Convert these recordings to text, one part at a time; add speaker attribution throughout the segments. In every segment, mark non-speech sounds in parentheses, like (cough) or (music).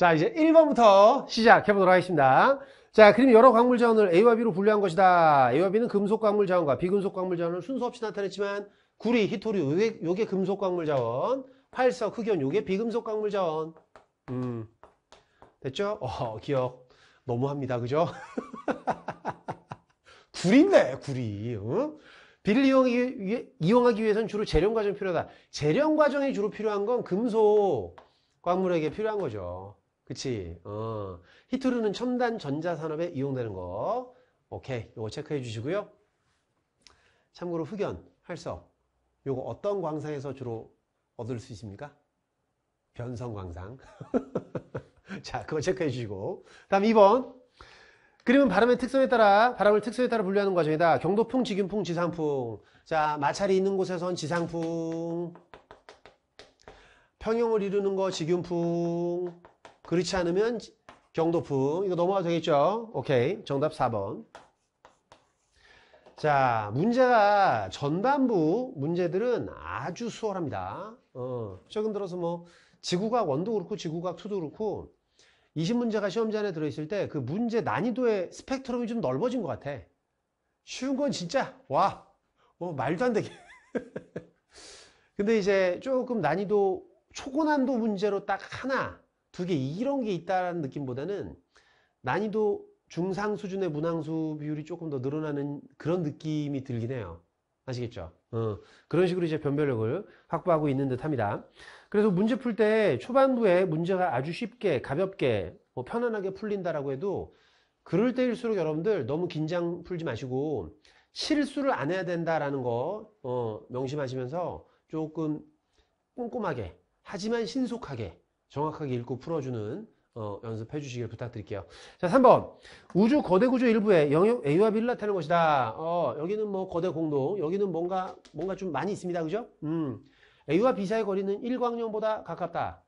Speaker 1: 자, 이제 1번부터 시작해 보도록 하겠습니다. 자, 그럼 여러 광물 자원을 A와 B로 분류한 것이다. A와 B는 금속 광물 자원과 비금속 광물 자원을 순서 없이 나타냈지만 구리, 히토류, 요게, 요게 금속 광물 자원, 팔석, 흑연, 요게 비금속 광물 자원. 음. 됐죠? 어, 기억. 너무합니다. 그죠? (laughs) 구리네, 구리. 응? 어? 비를 이용하기, 위해, 이용하기 위해선 주로 재련 과정이 필요하다. 재련 과정이 주로 필요한 건 금속 광물에게 필요한 거죠. 그치? 어. 히트루는 첨단 전자산업에 이용되는 거. 오케이. 요거 체크해 주시고요. 참고로 흑연, 활성 요거 어떤 광상에서 주로 얻을 수 있습니까? 변성 광상. (laughs) 자, 그거 체크해 주시고. 다음 2번. 그림은 바람의 특성에 따라 바람을 특성에 따라 분류하는 과정이다. 경도풍, 지균풍, 지상풍. 자, 마찰이 있는 곳에선 지상풍. 평형을 이루는 거 지균풍. 그렇지 않으면 경도품. 이거 넘어가도 되겠죠? 오케이. 정답 4번. 자, 문제가 전반부 문제들은 아주 수월합니다. 어, 최근 들어서 뭐 지구과학 1도 그렇고 지구과학 2도 그렇고 20문제가 시험지 안에 들어있을 때 그 문제 난이도의 스펙트럼이 좀 넓어진 것 같아. 쉬운 건 진짜 와, 어, 말도 안 되게. (laughs) 근데 이제 조금 난이도 초고난도 문제로 딱 하나 두개 이런 게 있다는 느낌보다는 난이도 중상 수준의 문항수 비율이 조금 더 늘어나는 그런 느낌이 들긴 해요. 아시겠죠? 어, 그런 식으로 이제 변별력을 확보하고 있는 듯 합니다. 그래서 문제 풀 때 초반부에 문제가 아주 쉽게 가볍게 뭐 편안하게 풀린다라고 해도 그럴 때일수록 여러분들 너무 긴장 풀지 마시고 실수를 안 해야 된다라는 거 어, 명심하시면서 조금 꼼꼼하게 하지만 신속하게 정확하게 읽고 풀어주는 어, 연습해 주시길 부탁드릴게요. 자, 3번. 우주 거대 구조 일부에 영역 A와 B를 나타내는 것이다. 어, 여기는 뭐 거대 공동, 여기는 뭔가, 뭔가 좀 많이 있습니다. 그죠? 음. A와 B 사이 거리는 1광년보다 가깝다.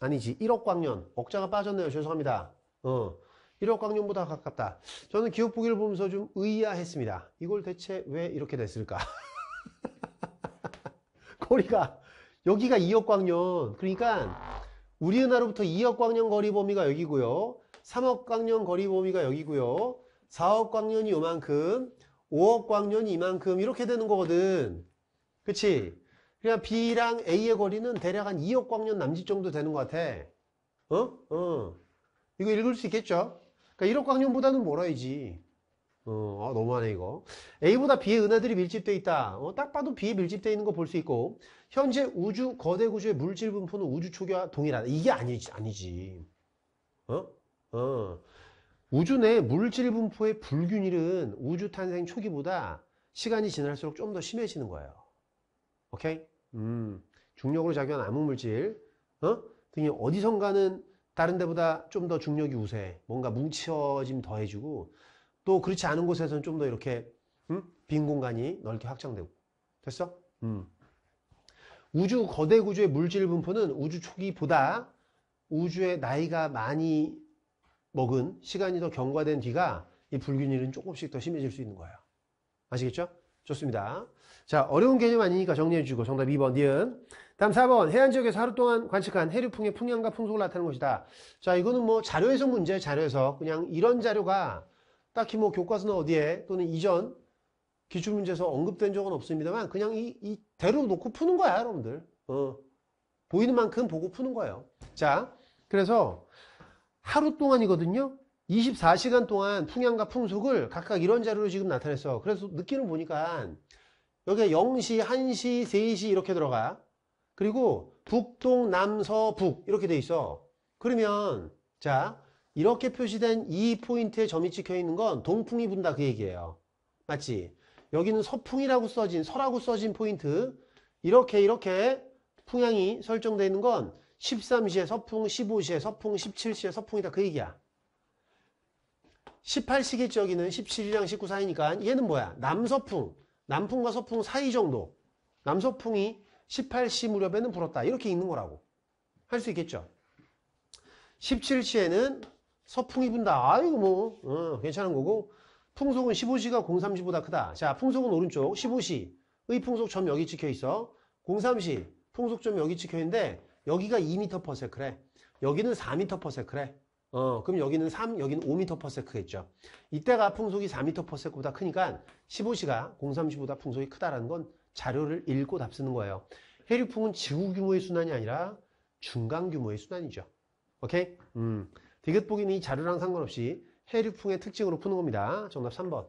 Speaker 1: 아니지, 1억 광년. 억자가 빠졌네요. 죄송합니다. 어, 1억 광년보다 가깝다. 저는 기후 보기를 보면서 좀 의아했습니다. 이걸 대체 왜 이렇게 됐을까? (laughs) 거리가, 여기가 2억 광년. 그러니까, 우리 은하로부터 2억 광년 거리 범위가 여기고요. 3억 광년 거리 범위가 여기고요. 4억 광년이 요만큼, 5억 광년이 이만큼 이렇게 되는 거거든. 그치? 그냥 B랑 A의 거리는 대략 한 2억 광년 남짓 정도 되는 것 같아. 어? 어. 이거 읽을 수 있겠죠? 그러니까 1억 광년보다는 멀어야지. 어, 아, 너무하네 이거 A보다 B의 은하들이 밀집돼 있다 어, 딱 봐도 B에 밀집돼 있는 거 볼 수 있고 현재 우주 거대 구조의 물질 분포는 우주 초기와 동일하다 이게 아니지 아니지 어? 어. 우주 내 물질 분포의 불균일은 우주 탄생 초기보다 시간이 지날수록 좀 더 심해지는 거예요 오케이? 음, 중력으로 작용한 암흑 물질 어? 등이 어디선가는 다른 데보다 좀 더 중력이 우세 뭔가 뭉쳐짐 더해주고 또 그렇지 않은 곳에서는 좀 더 이렇게 음? 빈 공간이 넓게 확장되고 됐어? 음. 우주 거대 구조의 물질 분포는 우주 초기보다 우주의 나이가 많이 먹은 시간이 더 경과된 뒤가 이 불균일은 조금씩 더 심해질 수 있는 거예요. 아시겠죠? 좋습니다. 자, 어려운 개념 아니니까 정리해 주고 정답 2번 니은. 다음 4번 해안 지역에서 하루 동안 관측한 해류풍의 풍향과 풍속을 나타낸 것이다. 자, 이거는 뭐 자료에서 문제, 자료에서 그냥 이런 자료가 딱히 뭐교과서는 어디에 또는 이전 기출문제에서 언급된 적은 없습니다만 그냥 이, 이 대로 놓고 푸는 거야 여러분들 어, 보이는 만큼 보고 푸는 거예요 자 그래서 하루 동안이거든요 24시간 동안 풍향과 풍속을 각각 이런 자료로 지금 나타냈어 그래서 느끼는 보니까 여기가 0시, 1시, 3시 이렇게 들어가 그리고 북, 동, 남, 서, 북 이렇게 돼 있어 그러면 자 이렇게 표시된 이 포인트에 점이 찍혀 있는 건 동풍이 분다 그 얘기예요. 맞지? 여기는 서풍이라고 써진 서라고 써진 포인트 이렇게 이렇게 풍향이 설정되어 있는 건 13시에 서풍, 15시에 서풍, 17시에 서풍이다 그 얘기야. 18시기 여기는 17이랑 19 사이니까 얘는 뭐야? 남서풍, 남풍과 서풍 사이 정도. 남서풍이 18시 무렵에는 불었다. 이렇게 읽는 거라고. 할 수 있겠죠? 17시에는 서풍이 분다. 아이고 뭐 어, 괜찮은 거고 풍속은 15시가 03시보다 크다. 자 풍속은 오른쪽 15시의 풍속점 여기 찍혀있어. 03시 풍속점 여기 찍혀있는데 여기가 2m/s래. 여기는 4m/s래. 어, 그럼 여기는 3, 여기는 5m/s겠죠. 이때가 풍속이 4m/s보다 크니까 15시가 03시보다 풍속이 크다라는 건 자료를 읽고 답 쓰는 거예요. 해류풍은 지구 규모의 순환이 아니라 중간 규모의 순환이죠. 오케이? 음. 디귿복이는 이 자료랑 상관없이 해류풍의 특징으로 푸는 겁니다. 정답 3번.